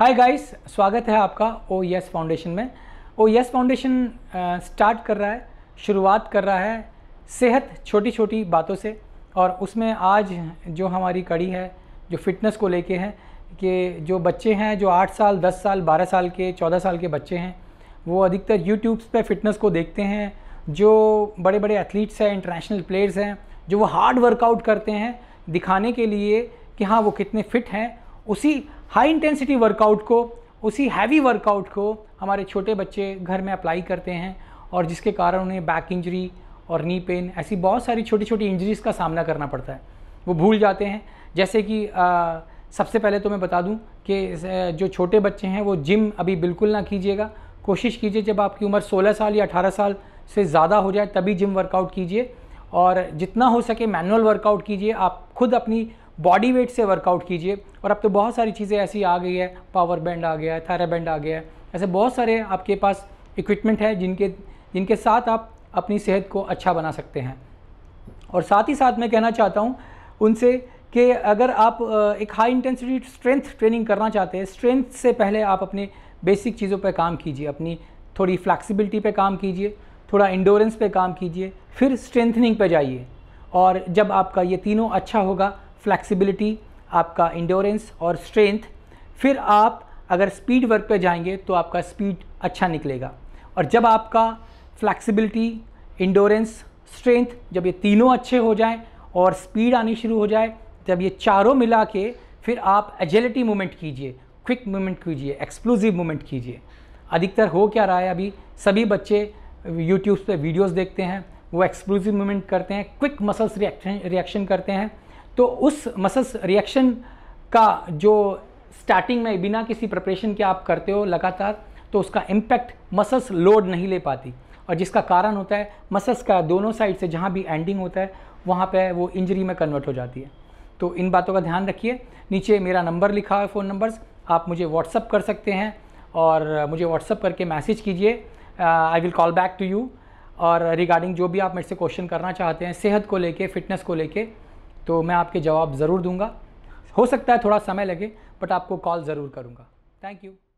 hi guys स्वागत है आपका ओ यस फाउंडेशन में ओ यस फाउंडेशन स्टार्ट कर रहा है शुरुआत कर रहा है सेहत छोटी छोटी बातों से और उसमें आज जो हमारी कड़ी है जो फिटनेस को लेके है कि जो बच्चे हैं जो आठ साल दस साल बारह साल के चौदह साल के बच्चे हैं वो अधिकतर यूट्यूब्स पे फिटनेस को देखते हैं जो बड़े बड़े एथलीट्स हैं इंटरनेशनल प्लेयर्स हैं जो वो हार्ड वर्कआउट करते हैं दिखाने के लिए कि हाँ वो कितने फिट हैं उसी हाई इंटेंसिटी वर्कआउट को उसी हैवी वर्कआउट को हमारे छोटे बच्चे घर में अप्लाई करते हैं और जिसके कारण उन्हें बैक इंजरी और नी पेन ऐसी बहुत सारी छोटी छोटी इंजरीज़ का सामना करना पड़ता है वो भूल जाते हैं जैसे कि आ, सबसे पहले तो मैं बता दूं कि जो छोटे बच्चे हैं वो जिम अभी बिल्कुल ना कीजिएगा कोशिश कीजिए जब आपकी उम्र 16 साल या 18 साल से ज़्यादा हो जाए तभी जिम वर्कआउट कीजिए और जितना हो सके मैनुअल वर्कआउट कीजिए आप खुद अपनी बॉडी वेट से वर्कआउट कीजिए और अब तो बहुत सारी चीज़ें ऐसी आ गई है पावर बैंड आ गया है थायरा बैंड आ गया है ऐसे बहुत सारे आपके पास इक्विपमेंट है जिनके जिनके साथ आप अपनी सेहत को अच्छा बना सकते हैं और साथ ही साथ मैं कहना चाहता हूँ उनसे कि अगर आप एक हाई इंटेंसिटी स्ट्रेंथ ट्रेनिंग करना चाहते हैं स्ट्रेंथ से पहले आप अपने बेसिक चीज़ों पर काम कीजिए अपनी थोड़ी फ्लैक्सिबिलिटी पर काम कीजिए थोड़ा इंडोरेंस पे काम कीजिए फिर स्ट्रेंथनिंग पे जाइए और जब आपका ये तीनों अच्छा होगा फ्लैक्सीबिलिटी आपका इंडोरेंस और स्ट्रेंथ फिर आप अगर स्पीड वर्क पे जाएंगे तो आपका स्पीड अच्छा निकलेगा और जब आपका फ्लैक्सीबिलिटी इंडोरेंस स्ट्रेंथ जब ये तीनों अच्छे हो जाएं और स्पीड आनी शुरू हो जाए जब ये चारों मिला के फिर आप एजिलिटी मूवमेंट कीजिए क्विक मूवमेंट कीजिए एक्सप्लोजिव मूवमेंट कीजिए अधिकतर हो क्या रहा है अभी सभी बच्चे यूट्यूब पे वीडियोस देखते हैं वो एक्सप्लोजिव मूवमेंट करते हैं क्विक मसल्स रिएक्शन करते हैं तो उस मसल्स रिएक्शन का जो स्टार्टिंग में बिना किसी प्रिपरेशन के आप करते हो लगातार तो उसका इम्पैक्ट मसल्स लोड नहीं ले पाती और जिसका कारण होता है मसल्स का दोनों साइड से जहाँ भी एंडिंग होता है वहाँ पर वो इंजरी में कन्वर्ट हो जाती है तो इन बातों का ध्यान रखिए नीचे मेरा नंबर लिखा है फ़ोन नंबर्स आप मुझे व्हाट्सअप कर सकते हैं और मुझे व्हाट्सअप करके मैसेज कीजिए I will call back to you और रिगार्डिंग जो भी आप मेरे से क्वेश्चन करना चाहते हैं सेहत को लेके फिटनेस को लेके तो मैं आपके जवाब ज़रूर दूंगा हो सकता है थोड़ा समय लगे बट आपको कॉल ज़रूर करूँगा थैंक यू